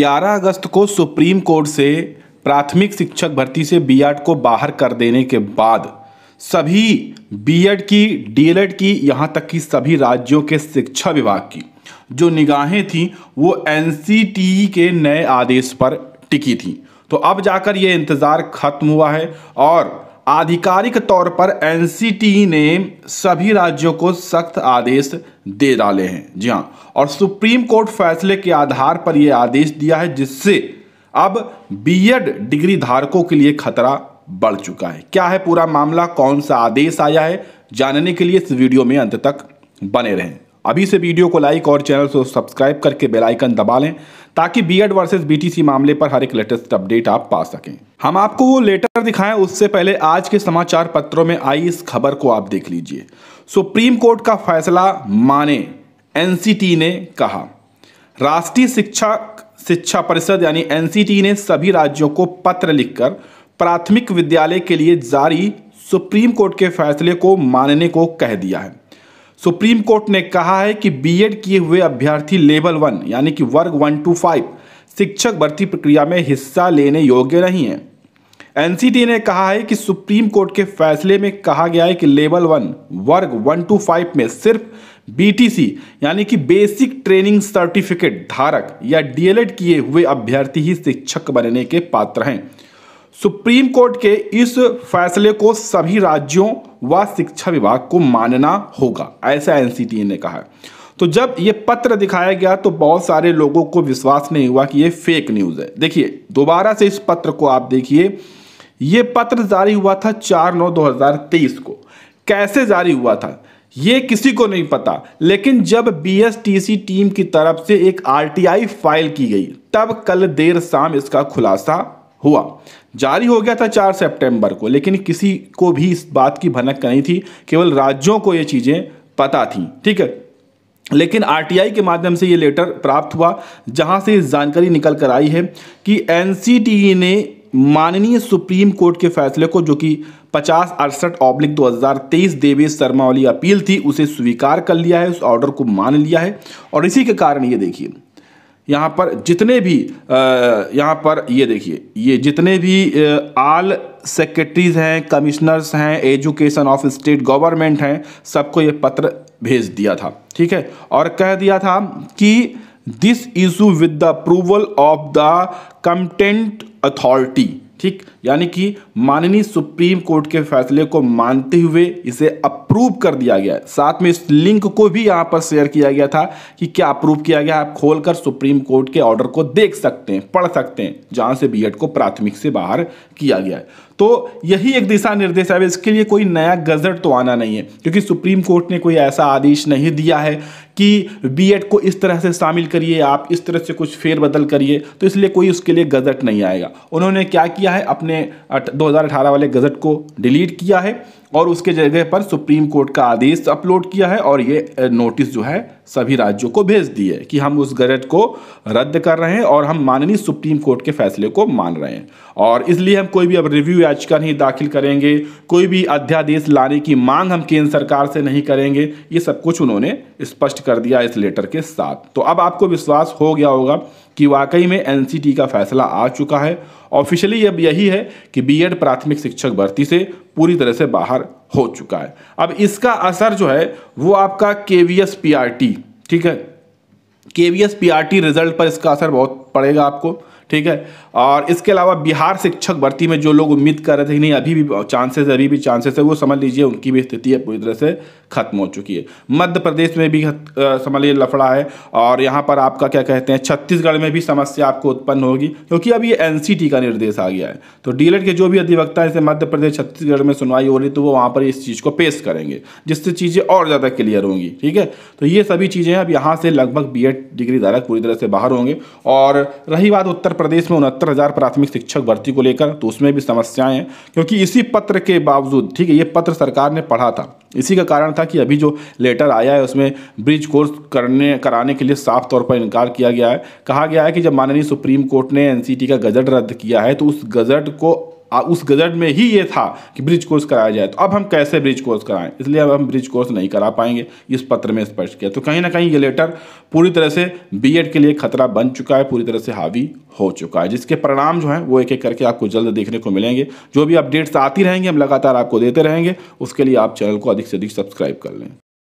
11 अगस्त को supreme court से प्राथमिक शिक्षक भर्ती से बीएड को बाहर कर देने के बाद सभी बीएड की डीएलएड की यहाँ तक कि सभी राज्यों के शिक्षा विभाग की जो निगाहें थीं वो एन के नए आदेश पर टिकी थी तो अब जाकर ये इंतज़ार खत्म हुआ है और आधिकारिक तौर पर एनसीटी ने सभी राज्यों को सख्त आदेश दे डाले हैं जी हाँ और सुप्रीम कोर्ट फैसले के आधार पर यह आदेश दिया है जिससे अब बीएड डिग्री धारकों के लिए खतरा बढ़ चुका है क्या है पूरा मामला कौन सा आदेश आया है जानने के लिए इस वीडियो में अंत तक बने रहें अभी से वीडियो को लाइक और चैनल को सब्सक्राइब करके बेल आइकन दबा लें ताकि बीएड वर्सेस बीटीसी मामले पर हर एक लेटेस्ट अपडेट आप पा सकें हम आपको वो लेटर दिखाएं उससे पहले आज के समाचार पत्रों में आई इस खबर को आप देख लीजिए सुप्रीम कोर्ट का फैसला माने एनसीटी ने कहा राष्ट्रीय शिक्षा शिक्षा परिषद यानी एनसीटी ने सभी राज्यों को पत्र लिखकर प्राथमिक विद्यालय के लिए जारी सुप्रीम कोर्ट के फैसले को मानने को कह दिया है सुप्रीम कोर्ट ने कहा है कि बीएड किए हुए अभ्यर्थी लेवल वन यानी कि वर्ग वन टू फाइव शिक्षक भर्ती प्रक्रिया में हिस्सा लेने योग्य नहीं है एनसीटी ने कहा है कि सुप्रीम कोर्ट के फैसले में कहा गया है कि लेवल वन वर्ग वन टू फाइव में सिर्फ बीटीसी यानी कि बेसिक ट्रेनिंग सर्टिफिकेट धारक या डीएलएड किए हुए अभ्यर्थी ही शिक्षक बनने के पात्र हैं सुप्रीम कोर्ट के इस फैसले को सभी राज्यों व शिक्षा विभाग को मानना होगा ऐसा एन ने कहा तो जब ये पत्र दिखाया गया तो बहुत सारे लोगों को विश्वास नहीं हुआ कि ये फेक न्यूज़ है देखिए दोबारा से इस पत्र को आप देखिए ये पत्र जारी हुआ था चार नौ 2023 को कैसे जारी हुआ था ये किसी को नहीं पता लेकिन जब बीएसटीसी टीम की तरफ से एक आरटीआई फाइल की गई तब कल देर शाम इसका खुलासा हुआ जारी हो गया था 4 सितंबर को लेकिन किसी को भी इस बात की भनक नहीं थी केवल राज्यों को ये चीज़ें पता थी ठीक है लेकिन आरटीआई के माध्यम से ये लेटर प्राप्त हुआ जहां से जानकारी निकल कर आई है कि एनसीटीई ने माननीय सुप्रीम कोर्ट के फैसले को जो कि पचास अड़सठ ऑब्लिक दो हजार तेईस देवेश शर्मा वाली अपील थी उसे स्वीकार कर लिया है उस ऑर्डर को मान लिया है और इसी के कारण ये देखिए यहाँ पर जितने भी यहाँ पर ये देखिए ये जितने भी आल सेक्रेटरीज हैं कमिश्नर्स हैं एजुकेशन ऑफ स्टेट गवर्नमेंट हैं सबको ये पत्र भेज दिया था ठीक है और कह दिया था कि this issue with the approval of the content authority ठीक यानी कि माननीय सुप्रीम कोर्ट के फैसले को मानते हुए इसे अप्रूव कर दिया गया है साथ में इस लिंक को भी यहां पर शेयर किया गया था कि क्या अप्रूव किया गया आप खोलकर सुप्रीम कोर्ट के ऑर्डर को देख सकते हैं पढ़ सकते हैं जहां से बीएड को प्राथमिक से बाहर किया गया है तो यही एक दिशा निर्देश है इसके लिए कोई नया गजट तो आना नहीं है क्योंकि सुप्रीम कोर्ट ने कोई ऐसा आदेश नहीं दिया है कि बीएड को इस तरह से शामिल करिए आप इस तरह से कुछ फेरबदल करिए तो इसलिए कोई उसके लिए गजट नहीं आएगा उन्होंने क्या किया है अपने 2018 वाले गजट को डिलीट किया है और उसके जगह पर सुप्रीम कोर्ट का आदेश अपलोड किया है और ये नोटिस जो है सभी राज्यों को भेज दी है कि हम उस गजट को रद्द कर रहे हैं और हम माननीय सुप्रीम कोर्ट के फैसले को मान रहे हैं और इसलिए हम कोई भी अब रिव्यू याचिका नहीं दाखिल करेंगे कोई भी अध्यादेश लाने की मांग हम केंद्र सरकार से नहीं करेंगे ये सब कुछ उन्होंने स्पष्ट कर दिया इस लेटर के साथ तो अब आपको विश्वास हो गया होगा कि वाकई में एनसीटी का फैसला आ चुका है ऑफिशियली अब यही है कि बीएड प्राथमिक शिक्षक भर्ती से पूरी तरह से बाहर हो चुका है अब इसका असर जो है वो आपका के वी पी आर टी ठीक है K V S P R T result पर इसका असर बहुत पड़ेगा आपको ठीक है और इसके अलावा बिहार शिक्षक भर्ती में जो लोग उम्मीद कर रहे थे कि नहीं अभी भी चांसेस अभी भी चांसेस है वो समझ लीजिए उनकी भी स्थिति है पूरी तरह से खत्म हो चुकी है मध्य प्रदेश में भी समझ लीजिए लफड़ा है और यहाँ पर आपका क्या कहते हैं छत्तीसगढ़ में भी समस्या आपको उत्पन्न होगी क्योंकि अब ये एन का निर्देश आ गया है तो डीएलएड के जो भी अधिवक्ता है जैसे मध्य प्रदेश छत्तीसगढ़ में सुनवाई हो रही तो वो वहाँ पर इस चीज़ को पेश करेंगे जिससे चीज़ें और ज़्यादा क्लियर होंगी ठीक है तो ये सभी चीज़ें अब यहाँ से लगभग बी डिग्री धारक पूरी तरह से बाहर होंगे और रही बात उत्तर उत्तर प्रदेश में उनहत्तर हज़ार प्राथमिक शिक्षक भर्ती को लेकर तो उसमें भी समस्याएं हैं क्योंकि इसी पत्र के बावजूद ठीक है ये पत्र सरकार ने पढ़ा था इसी का कारण था कि अभी जो लेटर आया है उसमें ब्रिज कोर्स करने कराने के लिए साफ तौर पर इनकार किया गया है कहा गया है कि जब माननीय सुप्रीम कोर्ट ने एनसीटी का गजट रद्द किया है तो उस गजट को उस गजट में ही ये था कि ब्रिज कोर्स कराया जाए तो अब हम कैसे ब्रिज कोर्स कराएं इसलिए अब हम ब्रिज कोर्स नहीं करा पाएंगे इस पत्र में स्पष्ट किया तो कहीं ना कहीं ये लेटर पूरी तरह से बीएड के लिए खतरा बन चुका है पूरी तरह से हावी हो चुका है जिसके परिणाम जो हैं वो एक एक करके आपको जल्द देखने को मिलेंगे जो भी अपडेट्स आती रहेंगे हम लगातार आपको देते रहेंगे उसके लिए आप चैनल को अधिक से अधिक सब्सक्राइब कर लें